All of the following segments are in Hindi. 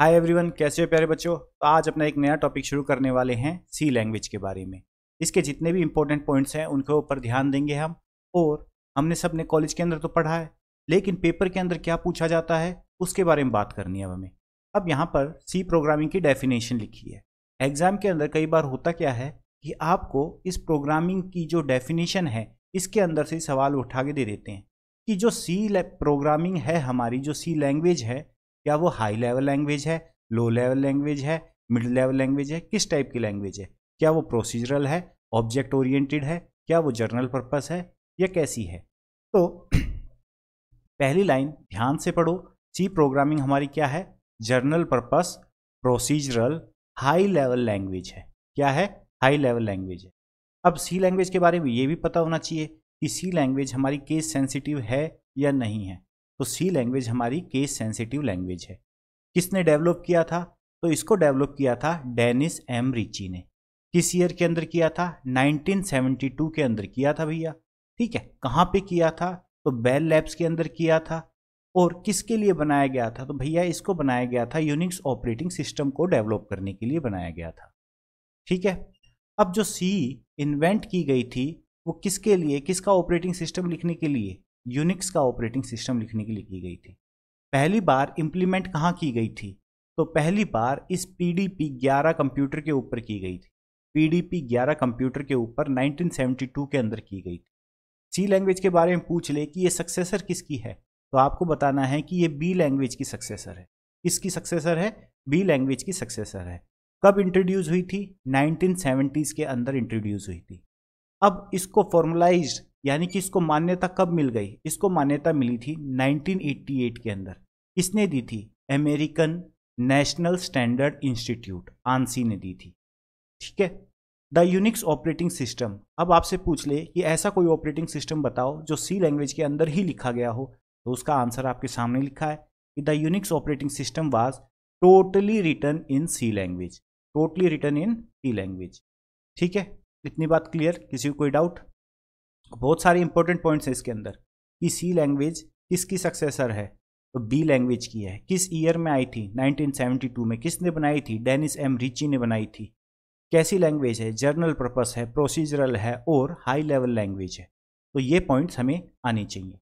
हाय एवरीवन कैसे हो प्यारे बच्चों तो आज अपना एक नया टॉपिक शुरू करने वाले हैं सी लैंग्वेज के बारे में इसके जितने भी इम्पोर्टेंट पॉइंट्स हैं उनके ऊपर ध्यान देंगे हम और हमने सब ने कॉलेज के अंदर तो पढ़ा है लेकिन पेपर के अंदर क्या पूछा जाता है उसके बारे में बात करनी है अब हमें अब यहाँ पर सी प्रोग्रामिंग की डेफिनेशन लिखी है एग्ज़ाम के अंदर कई बार होता क्या है कि आपको इस प्रोग्रामिंग की जो डेफिनेशन है इसके अंदर से सवाल उठा के दे देते हैं कि जो सी प्रोग्रामिंग है हमारी जो सी लैंग्वेज है क्या वो हाई लेवल लैंग्वेज है लो लेवल लैंग्वेज है मिड लेवल लैंग्वेज है किस टाइप की लैंग्वेज है क्या वो प्रोसीजरल है ऑब्जेक्ट ओरिएंटेड है क्या वो जर्नल पर्पस है या कैसी है तो पहली लाइन ध्यान से पढ़ो सी प्रोग्रामिंग हमारी क्या है general purpose procedural high level language है क्या है हाई लेवल लैंग्वेज है अब सी लैंग्वेज के बारे में ये भी पता होना चाहिए कि सी लैंग्वेज हमारी केस सेंसिटिव है या नहीं है तो सी लैंग्वेज हमारी केस सेंसिटिव लैंग्वेज है किसने डेवलप किया था तो इसको डेवलप किया था डेनिस एम रिची ने किस ईयर के अंदर किया था 1972 के अंदर किया था भैया ठीक है कहाँ पे किया था तो बेल लैब्स के अंदर किया था और किसके लिए बनाया गया था तो भैया इसको बनाया गया था यूनिक्स ऑपरेटिंग सिस्टम को डेवलप करने के लिए बनाया गया था ठीक है अब जो सी इन्वेंट की गई थी वो किसके लिए किसका ऑपरेटिंग सिस्टम लिखने के लिए यूनिक्स का ऑपरेटिंग सिस्टम लिखने के लिए की गई थी पहली बार इम्प्लीमेंट कहाँ की गई थी तो पहली बार इस पी डी पी ग्यारह कंप्यूटर के ऊपर की गई थी पी डी पी ग्यारह कंप्यूटर के ऊपर 1972 के अंदर की गई थी सी लैंग्वेज के बारे में पूछ ले कि ये सक्सेसर किसकी है तो आपको बताना है कि ये बी लैंग्वेज की सक्सेसर है किसकी सक्सेसर है बी लैंग्वेज की सक्सेसर है कब इंट्रोड्यूस हुई थी 1970s के अंदर इंट्रोड्यूस हुई थी अब इसको फॉर्मुलाइज यानी कि इसको मान्यता कब मिल गई इसको मान्यता मिली थी 1988 के अंदर किसने दी थी American National Standard Institute ANSI ने दी थी ठीक है द यूनिक्स ऑपरेटिंग सिस्टम अब आपसे पूछ ले कि ऐसा कोई ऑपरेटिंग सिस्टम बताओ जो सी लैंग्वेज के अंदर ही लिखा गया हो तो उसका आंसर आपके सामने लिखा है कि the Unix operating system was totally written in C language totally written in C language ठीक है इतनी बात क्लियर किसी को कोई डाउट बहुत सारे इंपॉर्टेंट पॉइंट्स हैं इसके अंदर कि सी लैंग्वेज किसकी सक्सेसर है तो बी लैंग्वेज की है किस ईयर में आई थी 1972 में किसने बनाई थी डेनिस एम रिची ने बनाई थी कैसी लैंग्वेज है जर्नल पर्पस है प्रोसीजरल है और हाई लेवल लैंग्वेज है तो ये पॉइंट्स हमें आने चाहिए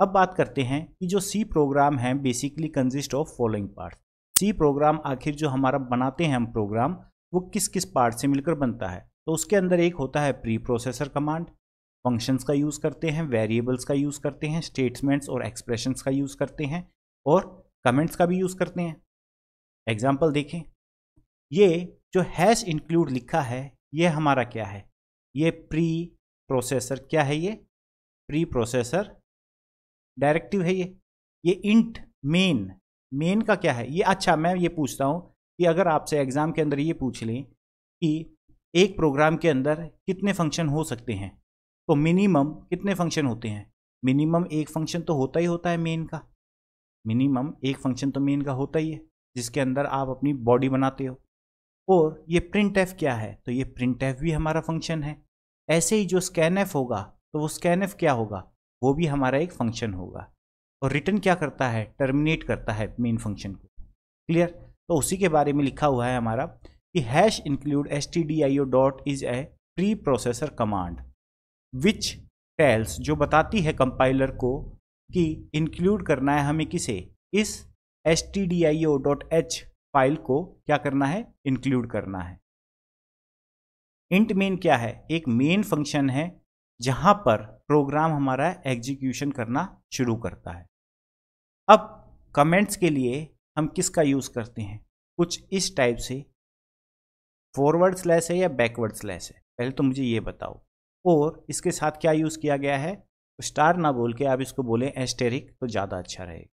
अब बात करते हैं कि जो सी प्रोग्राम है basically consist of following part C program आखिर जो हमारा बनाते हैं हम प्रोग्राम वो किस किस पार्ट से मिलकर बनता है तो उसके अंदर एक होता है प्री प्रोसेसर कमांड फंक्शंस का यूज़ करते हैं वेरिएबल्स का यूज़ करते हैं स्टेटमेंट्स और एक्सप्रेशंस का यूज़ करते हैं और कमेंट्स का भी यूज़ करते हैं एग्जाम्पल देखें ये जो हैश इंक्लूड लिखा है ये हमारा क्या है ये प्री प्रोसेसर क्या है ये प्री प्रोसेसर डायरेक्टिव है ये ये इंट मेन मेन का क्या है ये अच्छा मैं ये पूछता हूँ कि अगर आपसे एग्ज़ाम के अंदर ये पूछ लें कि एक प्रोग्राम के अंदर कितने फंक्शन हो सकते हैं तो मिनिमम कितने फंक्शन होते हैं मिनिमम एक फंक्शन तो होता ही होता है मेन का मिनिमम एक फंक्शन तो मेन का होता ही है जिसके अंदर आप अपनी बॉडी बनाते हो और ये प्रिंट एफ क्या है तो ये प्रिंट एफ भी हमारा फंक्शन है ऐसे ही जो स्कैन एफ होगा तो वो स्कैन एफ क्या होगा वो भी हमारा एक फंक्शन होगा और रिटर्न क्या करता है टर्मिनेट करता है मेन फंक्शन को क्लियर तो उसी के बारे में लिखा हुआ है हमारा कि hash include S T D I O dot is a preprocessor command which tells जो बताती है कंपाइलर को कि इंक्लूड करना है हमें किसे इस S T D I O dot H file को क्या करना है इंक्लूड करना है इंट मेन क्या है एक मेन फंक्शन है जहां पर प्रोग्राम हमारा एग्जीक्यूशन करना शुरू करता है अब कमेंट्स के लिए हम किसका यूज़ करते हैं कुछ इस टाइप से फॉरवर्ड स्लैश है या बैकवर्ड स्लैश है पहले तो मुझे ये बताओ और इसके साथ क्या यूज़ किया गया है तो स्टार ना बोल के आप इसको बोलें एस्टेरिक तो ज़्यादा अच्छा रहेगा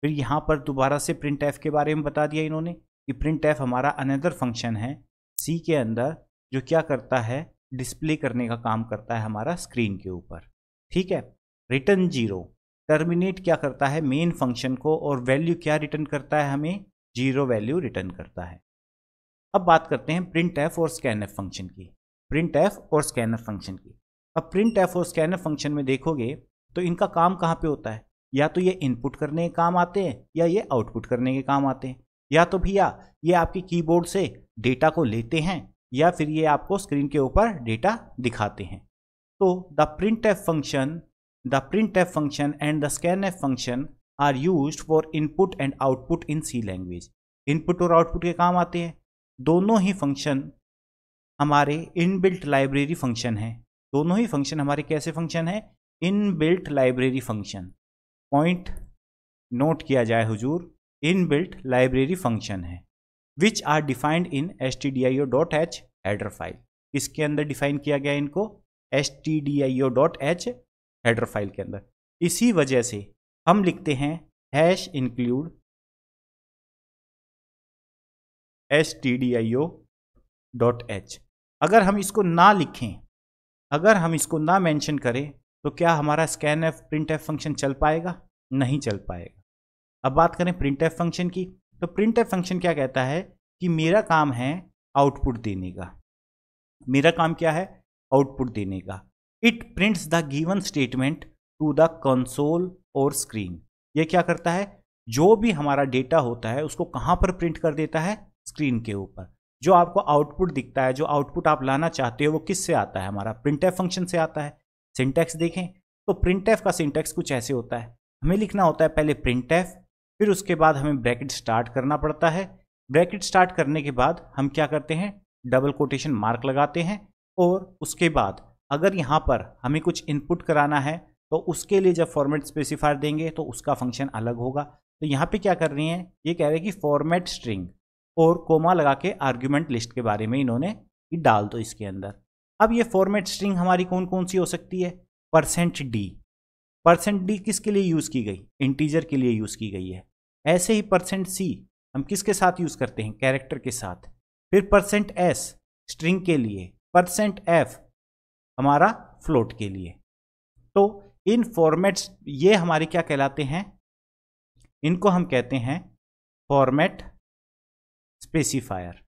फिर यहाँ पर दोबारा से प्रिंट एफ के बारे में बता दिया इन्होंने कि प्रिंट एफ हमारा अनदर फंक्शन है सी के अंदर जो क्या करता है डिस्प्ले करने का काम करता है हमारा स्क्रीन के ऊपर ठीक है रिटर्न जीरो टर्मिनेट क्या करता है मेन फंक्शन को और वैल्यू क्या रिटर्न करता है हमें जीरो वैल्यू रिटर्न करता है अब बात करते हैं प्रिंट एफ और स्कैन एफ फंक्शन की प्रिंट एफ और स्कैनर फंक्शन की अब प्रिंट एफ और स्कैनर फंक्शन में देखोगे तो इनका काम कहाँ पे होता है या तो ये इनपुट करने के काम आते हैं या ये आउटपुट करने के काम आते हैं या तो भैया ये आपके कीबोर्ड से डेटा को लेते हैं या फिर ये आपको स्क्रीन के ऊपर डेटा दिखाते हैं तो the print F function the print F function and the scan F function are use for input and output in C language input और आउटपुट के काम आते हैं दोनों ही फंक्शन हमारे इनबिल्ट लाइब्रेरी फंक्शन है दोनों ही फंक्शन हमारे कैसे फंक्शन है inbuilt library function point note किया जाए हुजूर इनबिल्ट लाइब्रेरी फंक्शन है which are defined in S T D I O dot H header file इसके अंदर डिफाइन किया गया इनको S T D I O dot H header file के अंदर इसी वजह से हम लिखते हैं hash include S T D I O dot H अगर हम इसको ना लिखें अगर हम इसको ना मेंशन करें तो क्या हमारा scan F print F function चल पाएगा नहीं चल पाएगा अब बात करें प्रिंट एफ फंक्शन की तो प्रिंट एफ फंक्शन क्या कहता है कि मेरा काम है आउटपुट देने का मेरा काम क्या है आउटपुट देने का it prints the given statement to the console और स्क्रीन ये क्या करता है जो भी हमारा डेटा होता है उसको कहाँ पर प्रिंट कर देता है स्क्रीन के ऊपर जो आपको आउटपुट दिखता है जो आउटपुट आप लाना चाहते हो वो किस से आता है हमारा प्रिंट फंक्शन से आता है सिंटेक्स देखें तो प्रिंट का सिंटेक्स कुछ ऐसे होता है हमें लिखना होता है पहले प्रिंट फिर उसके बाद हमें ब्रैकेट स्टार्ट करना पड़ता है ब्रैकेट स्टार्ट करने के बाद हम क्या करते हैं डबल कोटेशन मार्क लगाते हैं और उसके बाद अगर यहाँ पर हमें कुछ इनपुट कराना है तो उसके लिए जब फॉर्मेट स्पेसिफायर देंगे तो उसका फंक्शन अलग होगा तो यहाँ पे क्या कर रही हैं ये कह रहे हैं कि फॉर्मेट स्ट्रिंग और कोमा लगा के आर्ग्यूमेंट लिस्ट के बारे में इन्होंने डाल दो इसके अंदर अब ये फॉर्मेट स्ट्रिंग हमारी कौन कौन सी हो सकती है परसेंट डी परसेंट डी किसके लिए यूज़ की गई इंटीजर के लिए यूज़ की गई है ऐसे ही परसेंट सी हम किसके साथ यूज़ करते हैं कैरेक्टर के साथ फिर परसेंट एस स्ट्रिंग के लिए परसेंट एफ हमारा फ्लोट के लिए तो इन फॉर्मेट्स ये हमारे क्या कहलाते हैं इनको हम कहते हैं फॉर्मेट स्पेसिफायर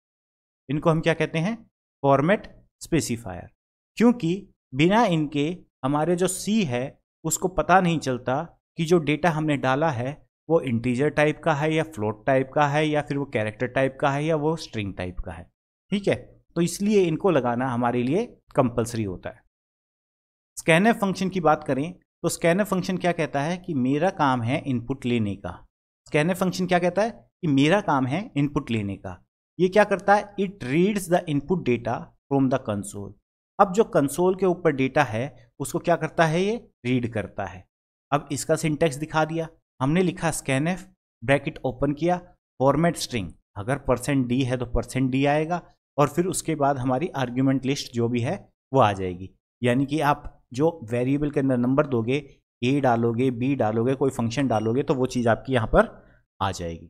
इनको हम क्या कहते हैं फॉर्मेट स्पेसिफायर क्योंकि बिना इनके हमारे जो सी है उसको पता नहीं चलता कि जो डेटा हमने डाला है वो इंटीजर टाइप का है या फ्लोट टाइप का है या फिर वो कैरेक्टर टाइप का है या वो स्ट्रिंग टाइप का है ठीक है तो इसलिए इनको लगाना हमारे लिए कंपलसरी होता है स्कैनर फंक्शन की बात करें तो स्कैनर फंक्शन क्या कहता है कि मेरा काम है इनपुट लेने का स्कैनर फंक्शन क्या कहता है कि मेरा काम है इनपुट लेने का ये क्या करता है it reads the input data from the console अब जो कंसोल के ऊपर डेटा है उसको क्या करता है ये रीड करता है अब इसका सिंटेक्स दिखा दिया हमने लिखा स्कैन एफ ब्रैकेट ओपन किया फॉर्मेट स्ट्रिंग अगर परसेंट डी है तो परसेंट डी आएगा और फिर उसके बाद हमारी आर्ग्यूमेंट लिस्ट जो भी है वो आ जाएगी यानी कि आप जो वेरिएबल के अंदर नंबर दोगे ए डालोगे बी डालोगे कोई फंक्शन डालोगे तो वो चीज़ आपकी यहाँ पर आ जाएगी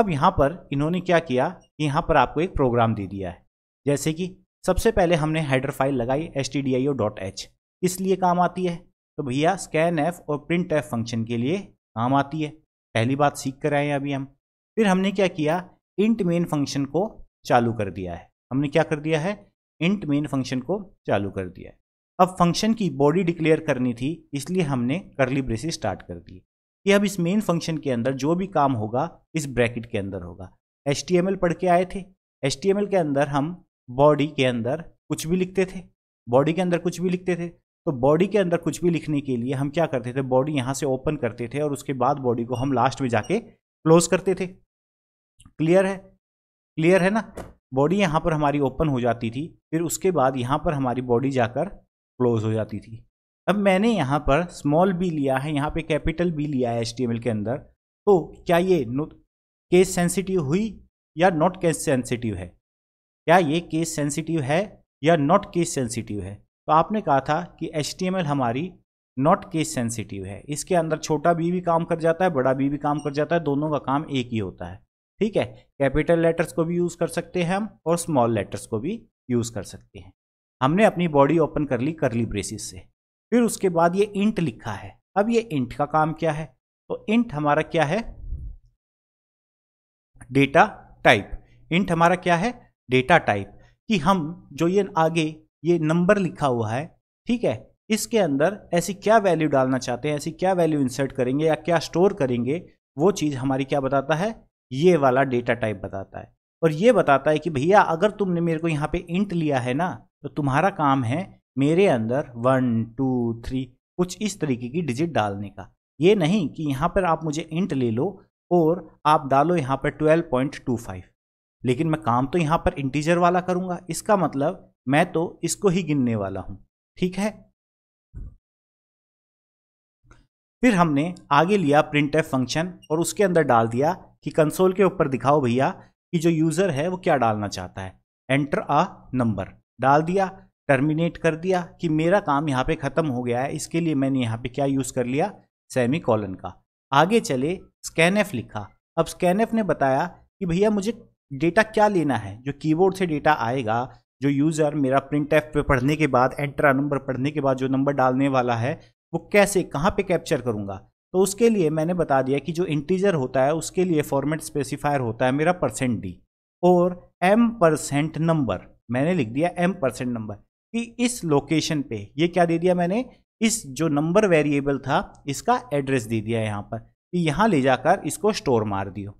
अब यहाँ पर इन्होंने क्या किया कि यहाँ पर आपको एक प्रोग्राम दे दिया है जैसे कि सबसे पहले हमने हेडर फाइल लगाई एस टी किस लिए काम आती है तो भैया स्कैन एफ और प्रिंट एफ फंक्शन के लिए काम आती है पहली बात सीख कर आए हैं अभी हम फिर हमने क्या किया इंट मेन फंक्शन को चालू कर दिया है हमने क्या कर दिया है इंट मेन फंक्शन को चालू कर दिया है अब फंक्शन की बॉडी डिक्लेयर करनी थी इसलिए हमने करली ब्रेसिस स्टार्ट कर दी कि अब इस मेन फंक्शन के अंदर जो भी काम होगा इस ब्रैकेट के अंदर होगा एच पढ़ के आए थे एच के अंदर हम बॉडी के अंदर कुछ भी लिखते थे बॉडी के अंदर कुछ भी लिखते थे तो बॉडी के अंदर कुछ भी लिखने के लिए हम क्या करते थे बॉडी यहाँ से ओपन करते थे और उसके बाद बॉडी को हम लास्ट में जाके क्लोज करते थे क्लियर है क्लियर है ना बॉडी यहाँ पर हमारी ओपन हो जाती थी फिर उसके बाद यहाँ पर हमारी बॉडी जाकर क्लोज हो जाती थी अब मैंने यहाँ पर स्मॉल बी लिया है यहाँ पे कैपिटल बी लिया है एच के अंदर तो क्या ये केस सेंसिटिव हुई या नॉट केस सेंसिटिव है क्या ये केस सेंसिटिव है या नॉट केस सेंसिटिव है तो आपने कहा था कि एच हमारी नॉट केस सेंसिटिव है इसके अंदर छोटा बी भी काम कर जाता है बड़ा बी भी काम कर जाता है दोनों का काम एक ही होता है ठीक है कैपिटल लेटर्स को भी यूज़ कर सकते हैं हम और स्मॉल लेटर्स को भी यूज़ कर सकते हैं हमने अपनी बॉडी ओपन कर ली करली ब्रेसिस से फिर उसके बाद ये इंट लिखा है अब ये इंट का काम क्या है तो इंट हमारा क्या है डेटा टाइप इंट हमारा क्या है डेटा टाइप कि हम जो ये आगे ये नंबर लिखा हुआ है ठीक है इसके अंदर ऐसी क्या वैल्यू डालना चाहते हैं ऐसी क्या वैल्यू इंसर्ट करेंगे या क्या स्टोर करेंगे वो चीज़ हमारी क्या बताता है ये वाला डेटा टाइप बताता है और ये बताता है कि भैया अगर तुमने मेरे को यहाँ पे इंट लिया है ना तो तुम्हारा काम है मेरे अंदर वन टू टू थ्री कुछ इस तरीके की डिजिट डालने का ये नहीं कि यहाँ पर आप मुझे इंट ले लो और आप डालो यहाँ पर ट्वेल्व पॉइंट टू फाइव लेकिन मैं काम तो यहाँ पर इंटीजर वाला करूँगा इसका मतलब मैं तो इसको ही गिनने वाला हूँ ठीक है फिर हमने आगे लिया प्रिंट एफ फंक्शन और उसके अंदर डाल दिया कि कंसोल के ऊपर दिखाओ भैया कि जो यूज़र है वो क्या डालना चाहता है एंटर आ नंबर डाल दिया टर्मिनेट कर दिया कि मेरा काम यहाँ पे ख़त्म हो गया है इसके लिए मैंने यहाँ पे क्या यूज़ कर लिया सेमी कॉलन का आगे चले स्कैनएफ लिखा अब स्कैनएफ ने बताया कि भैया मुझे डेटा क्या लेना है जो कीबोर्ड से डेटा आएगा जो यूज़र मेरा प्रिंट एफ पे पढ़ने के बाद एंट्रा नंबर पढ़ने के बाद जो नंबर डालने वाला है वो कैसे कहाँ पर कैप्चर करूँगा तो उसके लिए मैंने बता दिया कि जो इंटीजर होता है उसके लिए फॉर्मेट स्पेसिफायर होता है मेरा परसेंट डी और एम परसेंट नंबर मैंने लिख दिया एम परसेंट नंबर कि इस लोकेशन पे ये क्या दे दिया मैंने इस जो नंबर वेरिएबल था इसका एड्रेस दे दिया यहाँ पर कि यहाँ ले जाकर इसको स्टोर मार दियो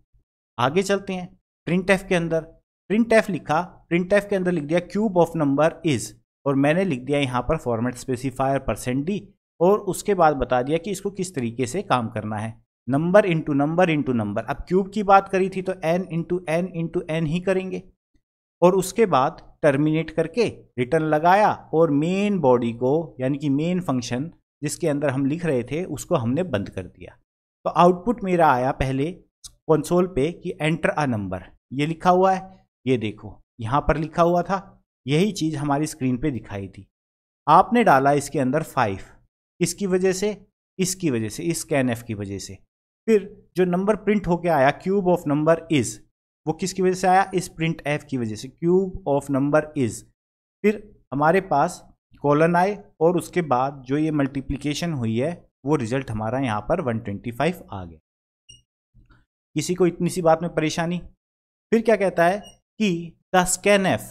आगे चलते हैं प्रिंट एफ के अंदर प्रिंट एफ लिखा प्रिंट एफ के अंदर लिख दिया क्यूब ऑफ नंबर इज और मैंने लिख दिया यहाँ पर फॉर्मेट स्पेसिफायर परसेंट डी और उसके बाद बता दिया कि इसको किस तरीके से काम करना है number into number into number अब क्यूब की बात करी थी तो N into N into N ही करेंगे और उसके बाद टर्मिनेट करके रिटर्न लगाया और मेन बॉडी को यानी कि मेन फंक्शन जिसके अंदर हम लिख रहे थे उसको हमने बंद कर दिया तो आउटपुट मेरा आया पहले कंसोल पे कि एंटर अ नंबर ये लिखा हुआ है ये देखो यहाँ पर लिखा हुआ था यही चीज़ हमारी स्क्रीन पे दिखाई थी आपने डाला इसके अंदर फाइव इसकी वजह से इसकी वजह से इस कैन एफ की वजह से फिर जो नंबर प्रिंट होके आया क्यूब ऑफ नंबर इज़ वो किसकी वजह से आया इस प्रिंट एफ की वजह से क्यूब ऑफ नंबर इज फिर हमारे पास कॉलन आए और उसके बाद जो ये मल्टीप्लीकेशन हुई है वो रिजल्ट हमारा यहाँ पर 125 आ गया किसी को इतनी सी बात में परेशानी फिर क्या कहता है कि the scan F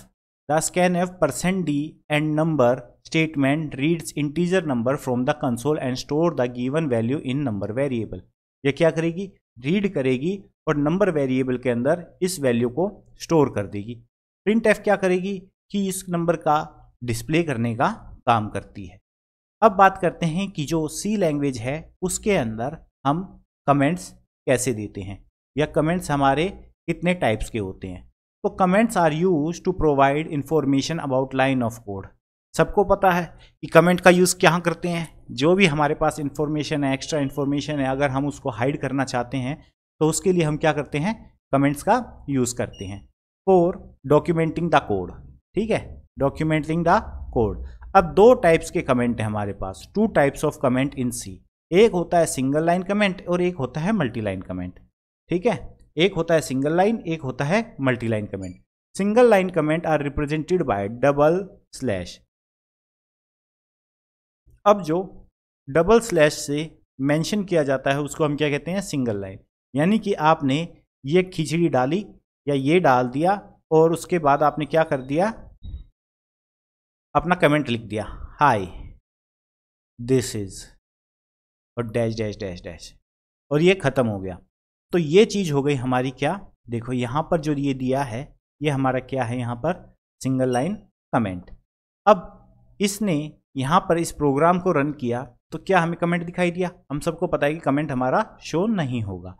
the scan F percent D and number statement reads integer number from the console and store the given value in number variable ये क्या करेगी रीड करेगी और नंबर वेरिएबल के अंदर इस वैल्यू को स्टोर कर देगी प्रिंट एफ क्या करेगी कि इस नंबर का डिस्प्ले करने का काम करती है अब बात करते हैं कि जो सी लैंग्वेज है उसके अंदर हम कमेंट्स कैसे देते हैं या कमेंट्स हमारे कितने टाइप्स के होते हैं तो comments are use to provide information about line of code सबको पता है कि कमेंट का यूज़ क्या करते हैं जो भी हमारे पास इन्फॉर्मेशन है एक्स्ट्रा इन्फॉर्मेशन है अगर हम उसको हाइड करना चाहते हैं तो उसके लिए हम क्या करते हैं कमेंट्स का यूज़ करते हैं फोर डॉक्यूमेंटिंग द कोड ठीक है डॉक्यूमेंटिंग द कोड अब दो टाइप्स के कमेंट हैं हमारे पास two types of comment in C एक होता है सिंगल लाइन कमेंट और एक होता है मल्टी लाइन कमेंट ठीक है एक होता है सिंगल लाइन एक होता है multi line comment single line comment are represented by double slash अब जो डबल स्लैश से मेंशन किया जाता है उसको हम क्या कहते हैं सिंगल लाइन यानी कि आपने ये खिचड़ी डाली या ये डाल दिया और उसके बाद आपने क्या कर दिया अपना कमेंट लिख दिया हाय दिस इज और डैश डैश डैश डैश और ये ख़त्म हो गया तो ये चीज़ हो गई हमारी क्या देखो यहाँ पर जो ये दिया है ये हमारा क्या है यहाँ पर सिंगल लाइन कमेंट अब इसने यहाँ पर इस प्रोग्राम को रन किया तो क्या हमें कमेंट दिखाई दिया हम सबको पता है कि कमेंट हमारा शो नहीं होगा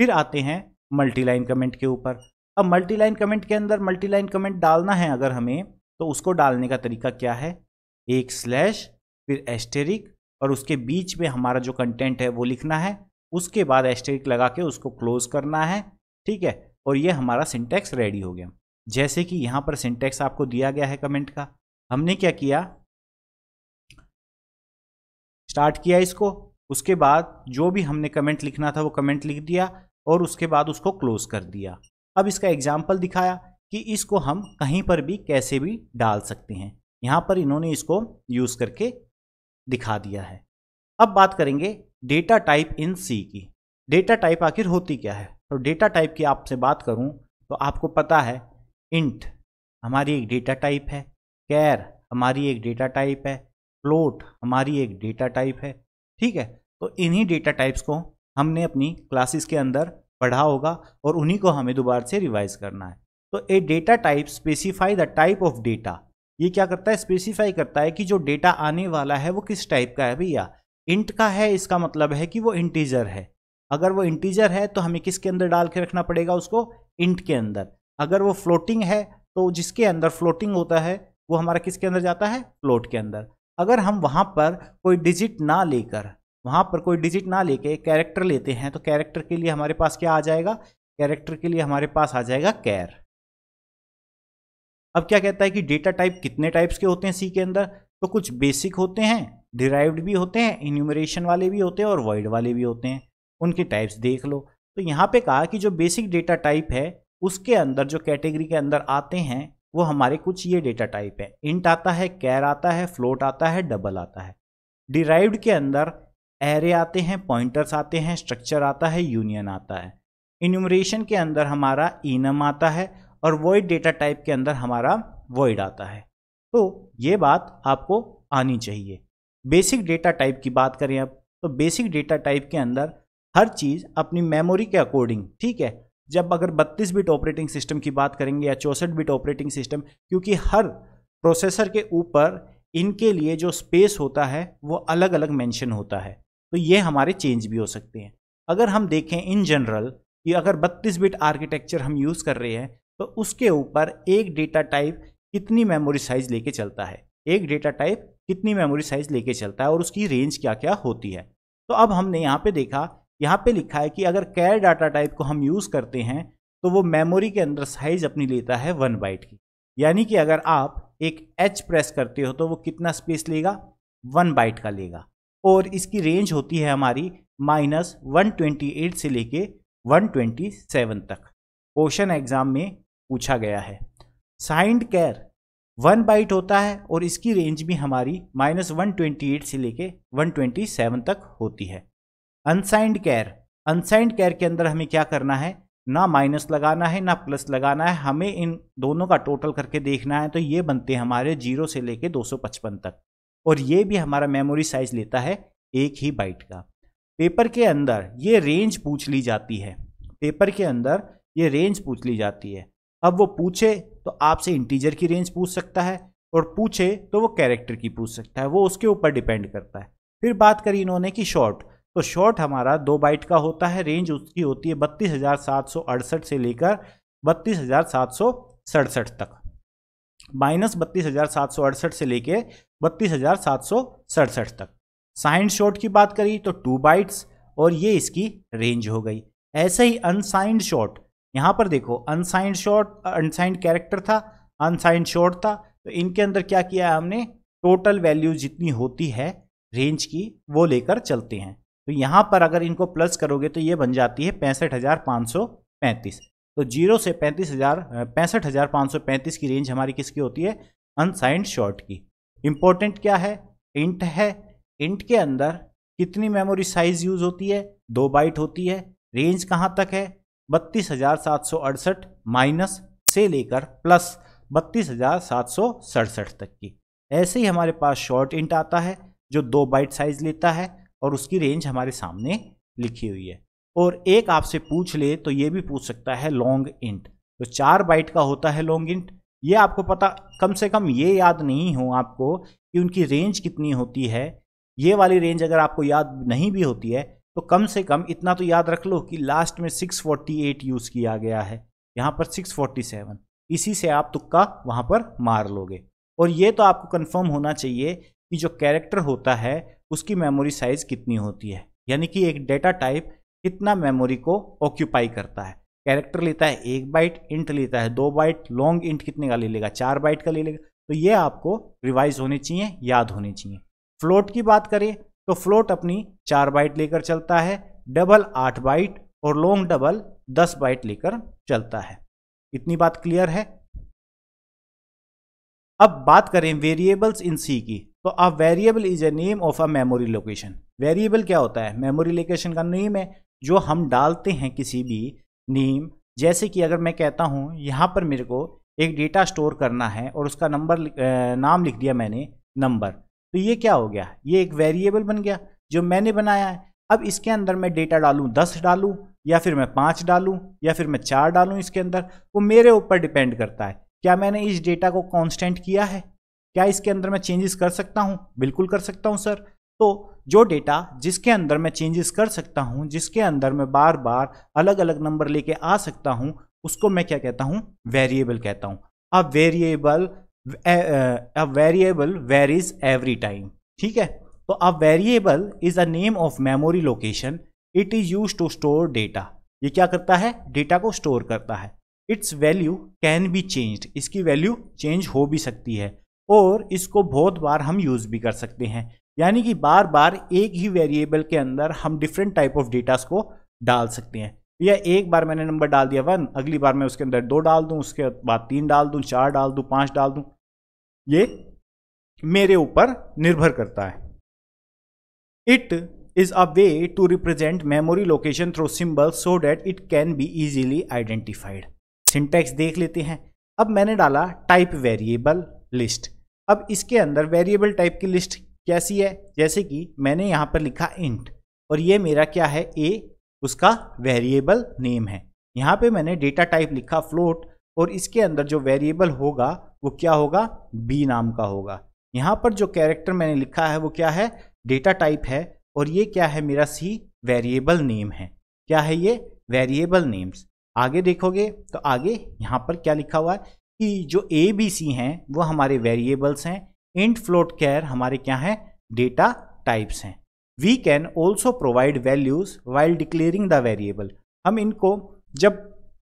फिर आते हैं मल्टी लाइन कमेंट के ऊपर अब मल्टी लाइन कमेंट के अंदर मल्टी लाइन कमेंट डालना है अगर हमें तो उसको डालने का तरीका क्या है एक स्लैश फिर एस्टेरिक और उसके बीच में हमारा जो कंटेंट है वो लिखना है उसके बाद एस्टेरिक लगा के उसको क्लोज करना है ठीक है और ये हमारा सिंटेक्स रेडी हो गया जैसे कि यहाँ पर सिंटेक्स आपको दिया गया है कमेंट का हमने क्या किया स्टार्ट किया इसको उसके बाद जो भी हमने कमेंट लिखना था वो कमेंट लिख दिया और उसके बाद उसको क्लोज कर दिया अब इसका एग्जाम्पल दिखाया कि इसको हम कहीं पर भी कैसे भी डाल सकते हैं यहाँ पर इन्होंने इसको यूज़ करके दिखा दिया है अब बात करेंगे डेटा टाइप इन सी की डेटा टाइप आखिर होती क्या है तो डेटा टाइप की आपसे बात करूं तो आपको पता है इंट हमारी एक डेटा टाइप है कैर हमारी एक डेटा टाइप है फ्लोट हमारी एक डेटा टाइप है ठीक है तो इन्हीं डेटा टाइप्स को हमने अपनी क्लासेस के अंदर पढ़ा होगा और उन्हीं को हमें दोबारा से रिवाइज करना है तो a data type specify the type of data ये क्या करता है स्पेसिफाई करता है कि जो डेटा आने वाला है वो किस टाइप का है भैया इंट का है इसका मतलब है कि वो इंटीजर है अगर वो इंटीजर है तो हमें किसके अंदर डाल के रखना पड़ेगा उसको इंट के अंदर अगर वो फ्लोटिंग है तो जिसके अंदर फ्लोटिंग होता है वो हमारा किसके अंदर जाता है फ्लोट के अंदर अगर हम वहाँ पर कोई डिजिट ना लेकर वहाँ पर कोई डिजिट ना लेके कैरेक्टर लेते हैं तो कैरेक्टर के लिए हमारे पास क्या आ जाएगा कैरेक्टर के लिए हमारे पास आ जाएगा कैर अब क्या कहता है कि डेटा टाइप कितने टाइप्स के होते हैं सी के अंदर तो कुछ बेसिक होते हैं डिराइव्ड भी होते हैं इन्यूमरेशन वाले भी होते हैं और वर्ड वाले भी होते हैं उनके टाइप्स देख लो तो यहाँ पे कहा कि जो बेसिक डेटा टाइप है उसके अंदर जो कैटेगरी के अंदर आते हैं वो हमारे कुछ ये डेटा टाइप है इंट आता है कैर आता है फ्लोट आता है डबल आता है डिराइव्ड के अंदर एरे आते हैं पॉइंटर्स आते हैं स्ट्रक्चर आता है यूनियन आता है इन्यूमरेशन के अंदर हमारा इनम आता है और वॉइड डेटा टाइप के अंदर हमारा वॉइड आता है तो ये बात आपको आनी चाहिए बेसिक डेटा टाइप की बात करें अब तो बेसिक डेटा टाइप के अंदर हर चीज़ अपनी मेमोरी के अकॉर्डिंग ठीक है जब अगर 32 बिट ऑपरेटिंग सिस्टम की बात करेंगे या चौंसठ बिट ऑपरेटिंग सिस्टम क्योंकि हर प्रोसेसर के ऊपर इनके लिए जो स्पेस होता है वो अलग अलग मेंशन होता है तो ये हमारे चेंज भी हो सकते हैं अगर हम देखें इन जनरल कि अगर 32 बिट आर्किटेक्चर हम यूज़ कर रहे हैं तो उसके ऊपर एक डेटा टाइप कितनी मेमोरी साइज लेके चलता है एक डेटा टाइप कितनी मेमोरी साइज लेके चलता है और उसकी रेंज क्या क्या होती है तो अब हमने यहाँ पे देखा यहाँ पे लिखा है कि अगर कैर डाटा टाइप को हम यूज़ करते हैं तो वो मेमोरी के अंदर साइज अपनी लेता है वन बाइट की यानी कि अगर आप एक एच प्रेस करते हो तो वो कितना स्पेस लेगा वन बाइट का लेगा और इसकी रेंज होती है हमारी माइनस वन ट्वेंटी एट से लेके वन ट्वेंटी सेवन तक क्वेश्चन एग्जाम में पूछा गया है साइंड कैर वन बाइट होता है और इसकी रेंज भी हमारी माइनस वन ट्वेंटी एट से लेके वन ट्वेंटी सेवन तक होती है अनसाइंड कैर अनसाइंड कैर के अंदर हमें क्या करना है ना माइनस लगाना है ना प्लस लगाना है हमें इन दोनों का टोटल करके देखना है तो ये बनते हैं हमारे जीरो से लेके 255 तक और ये भी हमारा मेमोरी साइज लेता है एक ही बाइट का पेपर के अंदर ये रेंज पूछ ली जाती है पेपर के अंदर ये रेंज पूछ ली जाती है अब वो पूछे तो आपसे इंटीजर की रेंज पूछ सकता है और पूछे तो वो कैरेक्टर की पूछ सकता है वो उसके ऊपर डिपेंड करता है फिर बात करी इन्होंने कि शॉर्ट तो शॉर्ट हमारा दो बाइट का होता है रेंज उसकी होती है बत्तीस हज़ार सात सौ अड़सठ से लेकर बत्तीस हज़ार सात सौ सड़सठ तक माइनस बत्तीस हज़ार सात सौ अड़सठ से लेके बत्तीस हज़ार सात सौ सड़सठ तक साइंड शॉर्ट की बात करी तो टू बाइट्स और ये इसकी रेंज हो गई ऐसे ही अनसाइंड शॉर्ट यहाँ पर देखो अनसाइंड शॉर्ट अनसाइंड कैरेक्टर था अनसाइंड शॉर्ट था तो इनके अंदर क्या किया है हमने टोटल वैल्यू जितनी होती है रेंज की वो लेकर चलते हैं तो यहाँ पर अगर इनको प्लस करोगे तो ये बन जाती है पैंसठ हज़ार पाँच सौ पैंतीस तो जीरो से पैंतीस हज़ार पैंसठ हज़ार पाँच सौ पैंतीस की रेंज हमारी किसकी होती है अनसाइंड शॉर्ट की इम्पोर्टेंट क्या है इंट है इंट के अंदर कितनी मेमोरी साइज यूज़ होती है दो बाइट होती है रेंज कहाँ तक है बत्तीस हज़ार सात सौ अड़सठ माइनस से लेकर प्लस बत्तीस हज़ार सात सौ सड़सठ तक की ऐसे ही हमारे पास शॉर्ट इंट आता है जो दो बाइट साइज लेता है और उसकी रेंज हमारे सामने लिखी हुई है और एक आपसे पूछ ले तो ये भी पूछ सकता है लॉन्ग इंट तो चार बाइट का होता है लॉन्ग इंट ये आपको पता कम से कम ये याद नहीं हो आपको कि उनकी रेंज कितनी होती है ये वाली रेंज अगर आपको याद नहीं भी होती है तो कम से कम इतना तो याद रख लो कि लास्ट में 648 यूज़ किया गया है यहाँ पर 647 इसी से आप तुक्का वहाँ पर मार लोगे और ये तो आपको कंफर्म होना चाहिए कि जो कैरेक्टर होता है उसकी मेमोरी साइज कितनी होती है यानी कि एक डेटा टाइप कितना मेमोरी को ऑक्यूपाई करता है कैरेक्टर लेता है एक बाइट इंट लेता है दो बाइट लॉन्ग इंट कितने का ले लेगा चार बाइट का ले लेगा तो ये आपको रिवाइज होने चाहिए याद होने चाहिए फ्लोट की बात करें तो फ्लोट अपनी चार बाइट लेकर चलता है डबल आठ बाइट और लॉन्ग डबल दस बाइट लेकर चलता है इतनी बात क्लियर है अब बात करें वेरिएबल्स इन सी की तो a variable is a name of a memory location variable क्या होता है मेमोरी लोकेशन का नेम है जो हम डालते हैं किसी भी नेम जैसे कि अगर मैं कहता हूँ यहाँ पर मेरे को एक डेटा स्टोर करना है और उसका नंबर नाम लिख दिया मैंने नंबर तो ये क्या हो गया ये एक वेरिएबल बन गया जो मैंने बनाया है अब इसके अंदर मैं डेटा डालूँ दस डालूँ या फिर मैं पाँच डालूँ या फिर मैं चार डालूँ इसके अंदर वो मेरे ऊपर डिपेंड करता है क्या मैंने इस डेटा को कॉन्स्टेंट किया है क्या इसके अंदर मैं चेंजेस कर सकता हूँ बिल्कुल कर सकता हूँ सर तो जो डेटा जिसके अंदर मैं चेंजेस कर सकता हूँ जिसके अंदर मैं बार बार अलग अलग नंबर लेके आ सकता हूँ उसको मैं क्या कहता हूँ वेरिएबल कहता हूँ अब वेरिएबल अब वेरिएबल वेरीज एवरी टाइम ठीक है तो अब variable is a name of memory location it is use to store data ये क्या करता है डेटा को स्टोर करता है its value can be changed इसकी वैल्यू चेंज हो भी सकती है और इसको बहुत बार हम यूज़ भी कर सकते हैं यानी कि बार बार एक ही वेरिएबल के अंदर हम डिफरेंट टाइप ऑफ डेटास को डाल सकते हैं या एक बार मैंने नंबर डाल दिया वन अगली बार मैं उसके अंदर दो डाल दूँ उसके बाद तीन डाल दूँ चार डाल दूँ पाँच डाल दूँ ये मेरे ऊपर निर्भर करता है it is a way to represent memory location through symbol so that it can be easily identified syntax देख लेते हैं अब मैंने डाला टाइप वेरिएबल लिस्ट अब इसके अंदर वेरिएबल टाइप की लिस्ट कैसी है जैसे कि मैंने यहाँ पर लिखा इंट और ये मेरा क्या है ए उसका वेरिएबल नेम है यहाँ पे मैंने डेटा टाइप लिखा फ्लोट और इसके अंदर जो वेरिएबल होगा वो क्या होगा बी नाम का होगा यहाँ पर जो कैरेक्टर मैंने लिखा है वो क्या है डेटा टाइप है और ये क्या है मेरा सी वेरिएबल नेम है क्या है ये वेरिएबल नेम्स आगे देखोगे तो आगे यहाँ पर क्या लिखा हुआ है कि जो ए बी सी हैं वो हमारे वेरिएबल्स हैं इंट फ्लोट कैर हमारे क्या हैं डेटा टाइप्स हैं we can also provide values while declaring the variable हम इनको जब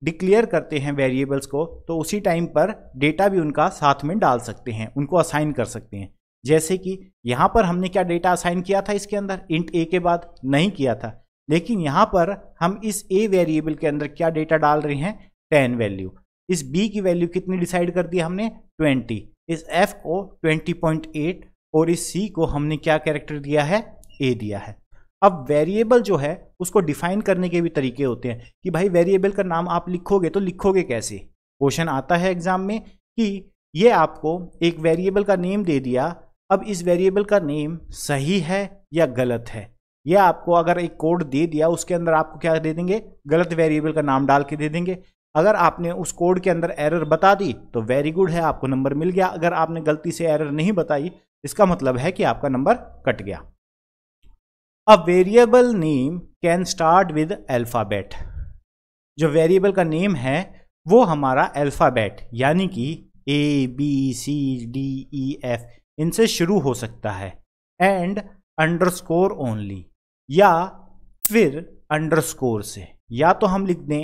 डिक्लेयर करते हैं वेरिएबल्स को तो उसी टाइम पर डेटा भी उनका साथ में डाल सकते हैं उनको असाइन कर सकते हैं जैसे कि यहाँ पर हमने क्या डेटा असाइन किया था इसके अंदर इंट ए के बाद नहीं किया था लेकिन यहाँ पर हम इस ए वेरिएबल के अंदर क्या डेटा डाल रहे हैं टेन वैल्यू इस बी की वैल्यू कितनी डिसाइड कर दी हमने 20 इस एफ को 20.8 और इस सी को हमने क्या कैरेक्टर दिया है ए दिया है अब वेरिएबल जो है उसको डिफाइन करने के भी तरीके होते हैं कि भाई वेरिएबल का नाम आप लिखोगे तो लिखोगे कैसे क्वेश्चन आता है एग्जाम में कि ये आपको एक वेरिएबल का नेम दे दिया अब इस वेरिएबल का नेम सही है या गलत है यह आपको अगर एक कोड दे दिया उसके अंदर आपको क्या दे देंगे गलत वेरिएबल का नाम डाल के दे देंगे अगर आपने उस कोड के अंदर एरर बता दी तो वेरी गुड है आपको नंबर मिल गया अगर आपने गलती से एरर नहीं बताई इसका मतलब है कि आपका नंबर कट गया a variable name can start with alphabet जो वेरिएबल का नेम है वो हमारा अल्फ़ाबेट यानी कि A B C D E F इनसे शुरू हो सकता है एंड अंडरस्कोर ओनली या फिर अंडरस्कोर से या तो हम लिख दें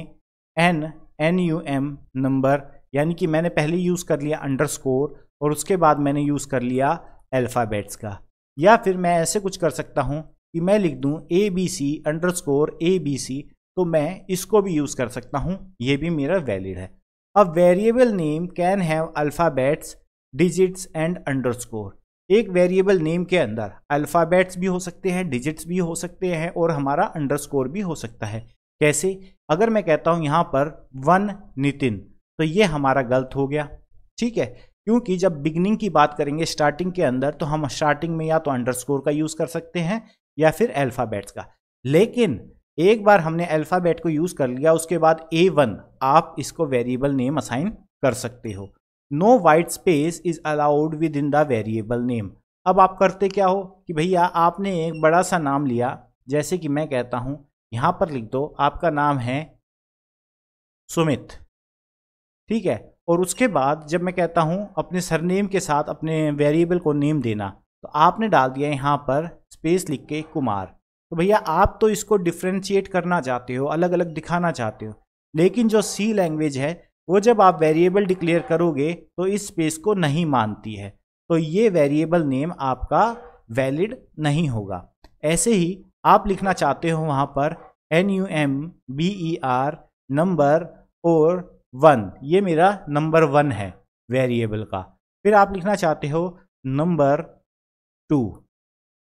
N N U M number यानी कि मैंने पहले यूज़ कर लिया अंडरस्कोर और उसके बाद मैंने यूज़ कर लिया अल्फ़ाबेट्स का या फिर मैं ऐसे कुछ कर सकता हूँ कि मैं लिख दूँ A B C underscore A B C तो मैं इसको भी यूज़ कर सकता हूँ ये भी मेरा वैलिड है अब variable name can have alphabets digits and underscore एक वेरिएबल नेम के अंदर अल्फ़ाबेट्स भी हो सकते हैं डिजिट्स भी हो सकते हैं और हमारा अंडर स्कोर भी हो सकता है कैसे अगर मैं कहता हूं यहां पर वन नितिन तो ये हमारा गलत हो गया ठीक है क्योंकि जब बिगनिंग की बात करेंगे स्टार्टिंग के अंदर तो हम स्टार्टिंग में या तो अंडरस्कोर का यूज़ कर सकते हैं या फिर अल्फ़ाबेट्स का लेकिन एक बार हमने अल्फ़ाबेट को यूज़ कर लिया उसके बाद ए वन आप इसको वेरिएबल नेम असाइन कर सकते हो no white space is allowed within the variable name अब आप करते क्या हो कि भैया आपने एक बड़ा सा नाम लिया जैसे कि मैं कहता हूं यहाँ पर लिख दो आपका नाम है सुमित ठीक है और उसके बाद जब मैं कहता हूं अपने सरनेम के साथ अपने वेरिएबल को नेम देना तो आपने डाल दिया यहाँ पर स्पेस लिख के कुमार तो भैया आप तो इसको डिफ्रेंशिएट करना चाहते हो अलग अलग दिखाना चाहते हो लेकिन जो सी लैंग्वेज है वो जब आप वेरिएबल डिक्लेयर करोगे तो इस स्पेस को नहीं मानती है तो ये वेरिएबल नेम आपका वैलिड नहीं होगा ऐसे ही आप लिखना चाहते हो वहाँ पर N U M B E R number और वन ये मेरा नंबर वन है वेरिएबल का फिर आप लिखना चाहते हो नंबर टू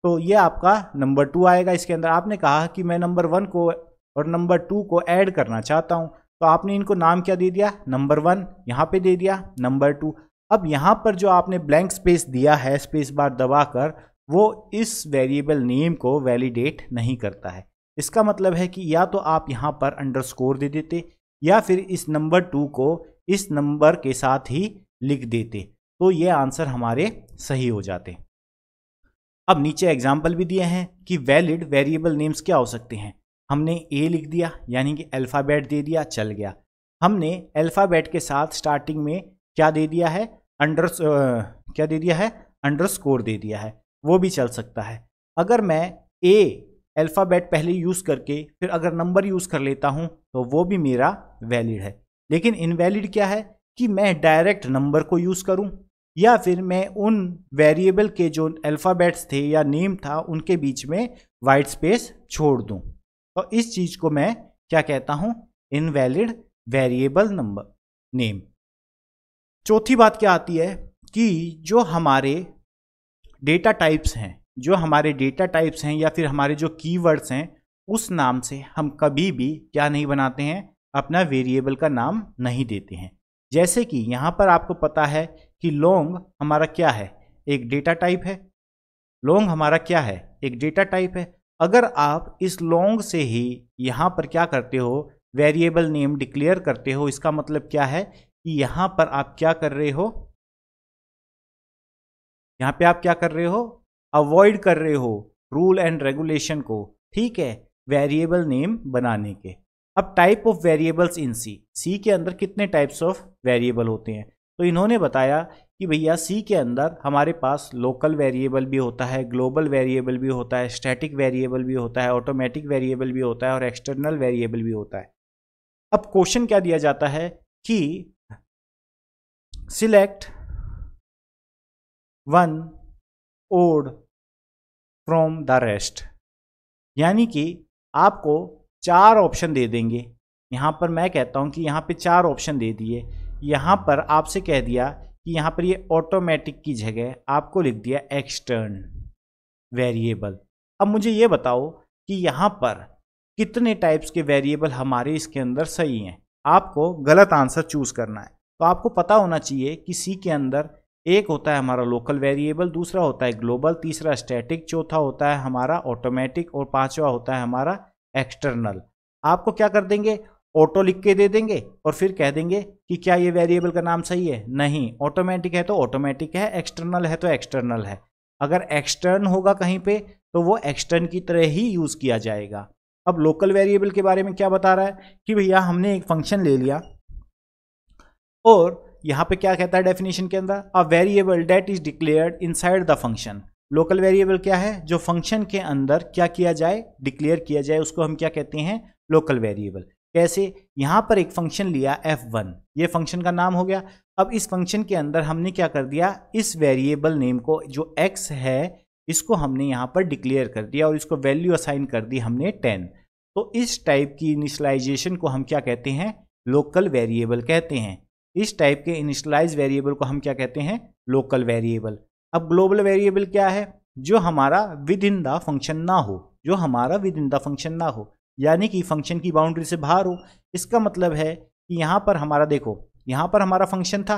तो ये आपका नंबर टू आएगा इसके अंदर आपने कहा कि मैं नंबर वन को और नंबर टू को ऐड करना चाहता हूँ तो आपने इनको नाम क्या दे दिया नंबर वन यहाँ पे दे दिया नंबर टू अब यहाँ पर जो आपने ब्लैंक स्पेस दिया है स्पेस बार दबा कर वो इस वेरिएबल नेम को वैलिडेट नहीं करता है इसका मतलब है कि या तो आप यहाँ पर अंडरस्कोर दे देते या फिर इस नंबर टू को इस नंबर के साथ ही लिख देते तो ये आंसर हमारे सही हो जाते अब नीचे एग्जाम्पल भी दिए हैं कि वैलिड वेरिएबल नेम्स क्या हो सकते हैं हमने ए लिख दिया यानी कि अल्फ़ाबेट दे दिया चल गया हमने अल्फ़ाबेट के साथ स्टार्टिंग में क्या दे दिया है अंडर क्या दे दिया है अंडरस्कोर दे दिया है वो भी चल सकता है अगर मैं ए अल्फ़ाबेट पहले यूज़ करके फिर अगर नंबर यूज़ कर लेता हूँ तो वो भी मेरा वैलिड है लेकिन इनवैलिड क्या है कि मैं डायरेक्ट नंबर को यूज़ करूँ या फिर मैं उन वेरिएबल के जो अल्फ़ाबेट्स थे या नेम था उनके बीच में वाइट स्पेस छोड़ दूँ तो इस चीज़ को मैं क्या कहता हूँ इनवैलिड वेरिएबल नंबर नेम चौथी बात क्या आती है कि जो हमारे डेटा टाइप्स हैं जो हमारे डेटा टाइप्स हैं या फिर हमारे जो कीवर्ड्स हैं उस नाम से हम कभी भी क्या नहीं बनाते हैं अपना वेरिएबल का नाम नहीं देते हैं जैसे कि यहाँ पर आपको पता है कि लोंग हमारा क्या है एक डेटा टाइप है लोंग हमारा क्या है एक डेटा टाइप है अगर आप इस लोंग से ही यहाँ पर क्या करते हो वेरिएबल नेम डिक्लेयर करते हो इसका मतलब क्या है कि यहाँ पर आप क्या कर रहे हो यहाँ पे आप क्या कर रहे हो अवॉइड कर रहे हो रूल एंड रेगुलेशन को ठीक है वेरिएबल नेम बनाने के अब type of variables in C C के अंदर कितने टाइप्स ऑफ वेरिएबल होते हैं तो इन्होंने बताया कि भैया सी के अंदर हमारे पास लोकल वेरिएबल भी होता है ग्लोबल वेरिएबल भी होता है स्टैटिक वेरिएबल भी होता है ऑटोमेटिक वेरिएबल भी होता है और एक्सटर्नल वेरिएबल भी होता है अब क्वेश्चन क्या दिया जाता है कि select one odd from the rest यानी कि आपको चार ऑप्शन दे देंगे यहाँ पर मैं कहता हूँ कि यहाँ पे चार ऑप्शन दे दिए यहाँ पर आपसे कह दिया कि यहाँ पर ये ऑटोमेटिक की जगह आपको लिख दिया एक्सटर्न वेरिएबल अब मुझे ये बताओ कि यहाँ पर कितने टाइप्स के वेरिएबल हमारे इसके अंदर सही हैं आपको गलत आंसर चूज़ करना है तो आपको पता होना चाहिए कि सी के अंदर एक होता है हमारा लोकल वेरिएबल दूसरा होता है ग्लोबल तीसरा स्टैटिक चौथा होता है हमारा ऑटोमेटिक और पांचवा होता है हमारा एक्सटर्नल आपको क्या कर देंगे ऑटो लिख के दे देंगे और फिर कह देंगे कि क्या ये वेरिएबल का नाम सही है नहीं ऑटोमेटिक है तो ऑटोमेटिक है एक्सटर्नल है तो एक्सटर्नल है अगर एक्सटर्न होगा कहीं पे तो वो एक्सटर्न की तरह ही यूज़ किया जाएगा अब लोकल वेरिएबल के बारे में क्या बता रहा है कि भैया हमने एक फंक्शन ले लिया और यहाँ पे क्या कहता है डेफिनेशन के अंदर a variable that is declared inside the function local variable क्या है जो फंक्शन के अंदर क्या किया जाए डिक्लेयर किया जाए उसको हम क्या कहते हैं लोकल वेरिएबल कैसे यहाँ पर एक फंक्शन लिया एफ वन ये फंक्शन का नाम हो गया अब इस फंक्शन के अंदर हमने क्या कर दिया इस वेरिएबल नेम को जो एक्स है इसको हमने यहाँ पर डिक्लेयर कर दिया और इसको वैल्यू असाइन कर दी हमने टेन तो इस टाइप की इनिशलाइजेशन को हम क्या कहते हैं लोकल वेरिएबल कहते हैं इस टाइप के इनिशलाइज वेरिएबल को हम क्या कहते हैं लोकल वेरिएबल अब ग्लोबल वेरिएबल क्या है जो हमारा विद इन द फंक्शन ना हो जो हमारा विद इन द फंक्शन ना हो यानी कि फंक्शन की बाउंड्री से बाहर हो इसका मतलब है कि यहाँ पर हमारा देखो यहाँ पर हमारा फंक्शन था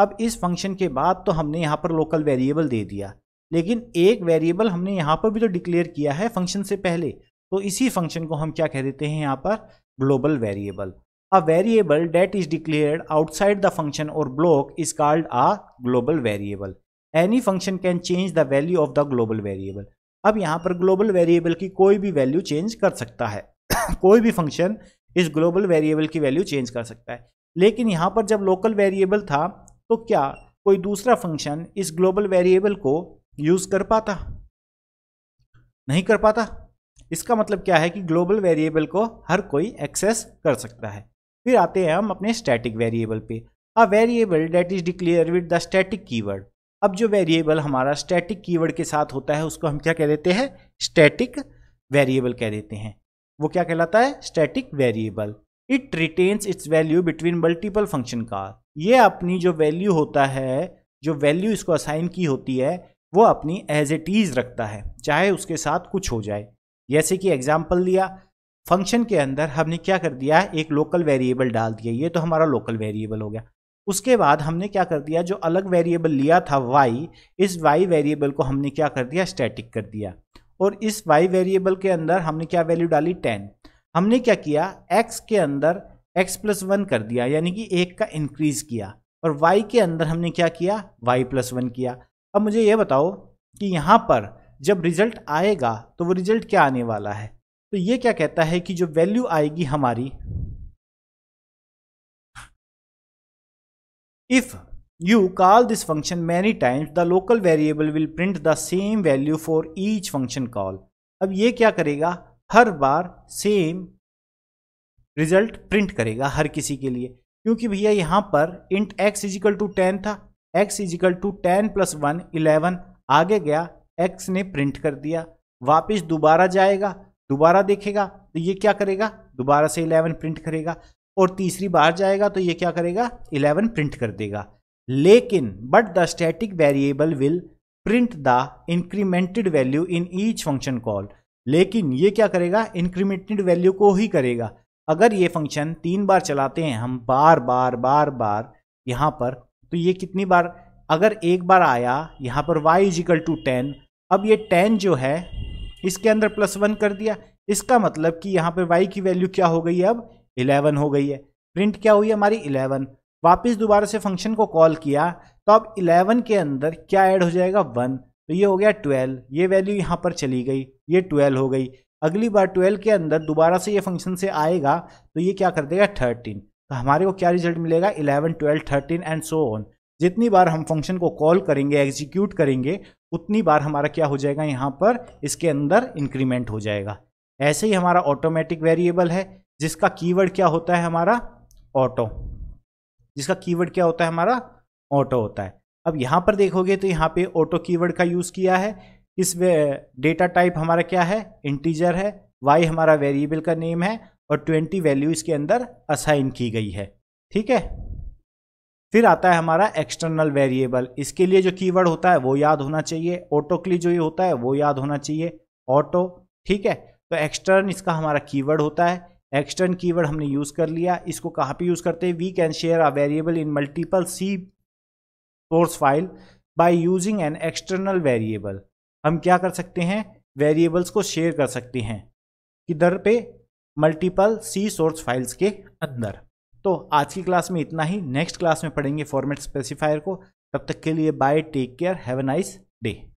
अब इस फंक्शन के बाद तो हमने यहाँ पर लोकल वेरिएबल दे दिया लेकिन एक वेरिएबल हमने यहाँ पर भी तो डिक्लेयर किया है फंक्शन से पहले तो इसी फंक्शन को हम क्या कह देते हैं यहाँ पर global variable A variable that is declared outside the function or block is called a global variable. Any function can change the value of the global variable. अब यहाँ पर global variable की कोई भी value change कर सकता है कोई भी function इस global variable की value change कर सकता है लेकिन यहाँ पर जब local variable था तो क्या कोई दूसरा function इस global variable को use कर पाता नहीं कर पाता इसका मतलब क्या है कि ग्लोबल वेरिएबल को हर कोई एक्सेस कर सकता है फिर आते हैं हम अपने स्टैटिक वेरिएबल पे a variable that is declare with the static keyword अब जो वेरिएबल हमारा स्टैटिक कीवर्ड के साथ होता है उसको हम क्या कह देते हैं स्टैटिक वेरिएबल कह देते हैं वो क्या कहलाता है static variable it retains its value between multiple function का ये अपनी जो वैल्यू होता है जो वैल्यू इसको असाइन की होती है वो अपनी एज इट इज़ रखता है चाहे उसके साथ कुछ हो जाए जैसे कि एग्जाम्पल लिया फंक्शन के अंदर हमने क्या कर दिया है एक लोकल वेरिएबल डाल दिया ये तो हमारा लोकल वेरिएबल हो गया उसके बाद हमने क्या कर दिया जो अलग वेरिएबल लिया था वाई इस वाई वेरिएबल को हमने क्या कर दिया स्टैटिक कर दिया और इस वाई वेरिएबल के अंदर हमने क्या वैल्यू डाली टेन हमने क्या किया एक्स के अंदर एक्स प्लस वन कर दिया यानी कि एक का इंक्रीज किया और वाई के अंदर हमने क्या किया वाई प्लस वन किया अब मुझे ये बताओ कि यहाँ पर जब रिजल्ट आएगा तो वो रिजल्ट क्या आने वाला है तो ये क्या कहता है कि जो वैल्यू आएगी हमारी if you call this function many times the local variable will print the same value for each function call अब ये क्या करेगा हर बार सेम रिजल्ट प्रिंट करेगा हर किसी के लिए क्योंकि भैया यहां पर int x is equal to ten था x is equal to ten plus one eleven आगे गया x ने प्रिंट कर दिया वापस दोबारा जाएगा दोबारा देखेगा तो ये क्या करेगा दोबारा से इलेवन प्रिंट करेगा और तीसरी बार जाएगा तो ये क्या करेगा इलेवन प्रिंट कर देगा लेकिन but the static variable will print the incremented value in each function call लेकिन ये क्या करेगा इंक्रीमेंटेड वैल्यू को ही करेगा अगर ये फंक्शन तीन बार चलाते हैं हम बार बार बार बार यहाँ पर तो ये कितनी बार अगर एक बार आया यहाँ पर y इजिकल टू टेन अब ये टेन जो है इसके अंदर प्लस वन कर दिया इसका मतलब कि यहाँ पे वाई की वैल्यू क्या हो गई है अब इलेवन हो गई है प्रिंट क्या हुई हमारी इलेवन वापस दोबारा से फंक्शन को कॉल किया तो अब इलेवन के अंदर क्या ऐड हो जाएगा वन तो ये हो गया ट्वेल्व ये वैल्यू यहाँ पर चली गई ये ट्वेल्व हो गई अगली बार ट्वेल्व के अंदर दोबारा से ये फंक्शन से आएगा तो ये क्या कर देगा थर्टीन तो हमारे को क्या रिजल्ट मिलेगा eleven twelve thirteen and so on जितनी बार हम फंक्शन को कॉल करेंगे एग्जीक्यूट करेंगे उतनी बार हमारा क्या हो जाएगा यहाँ पर इसके अंदर इंक्रीमेंट हो जाएगा ऐसे ही हमारा ऑटोमेटिक वेरिएबल है जिसका कीवर्ड क्या होता है हमारा ऑटो जिसका कीवर्ड क्या होता है हमारा ऑटो होता है अब यहाँ पर देखोगे तो यहाँ पे ऑटो कीवर्ड का यूज़ किया है इस डेटा टाइप हमारा क्या है इंटीजर है वाई हमारा वेरिएबल का नेम है और ट्वेंटी वैल्यू इसके अंदर असाइन की गई है ठीक है फिर आता है हमारा एक्सटर्नल वेरिएबल इसके लिए जो कीवर्ड होता है वो याद होना चाहिए ऑटोकली जो ये होता है वो याद होना चाहिए ऑटो ठीक है तो एक्सटर्न इसका हमारा कीवर्ड होता है एक्सटर्न कीवर्ड हमने यूज़ कर लिया इसको कहाँ पे यूज़ करते हैं we can share a variable in multiple C source file by using an external variable हम क्या कर सकते हैं वेरिएबल्स को शेयर कर सकते हैं किधर पे मल्टीपल सी सोर्स फाइल्स के अंदर तो आज की क्लास में इतना ही नेक्स्ट क्लास में पढ़ेंगे फॉर्मेट स्पेसिफायर को तब तक के लिए bye take care have a nice day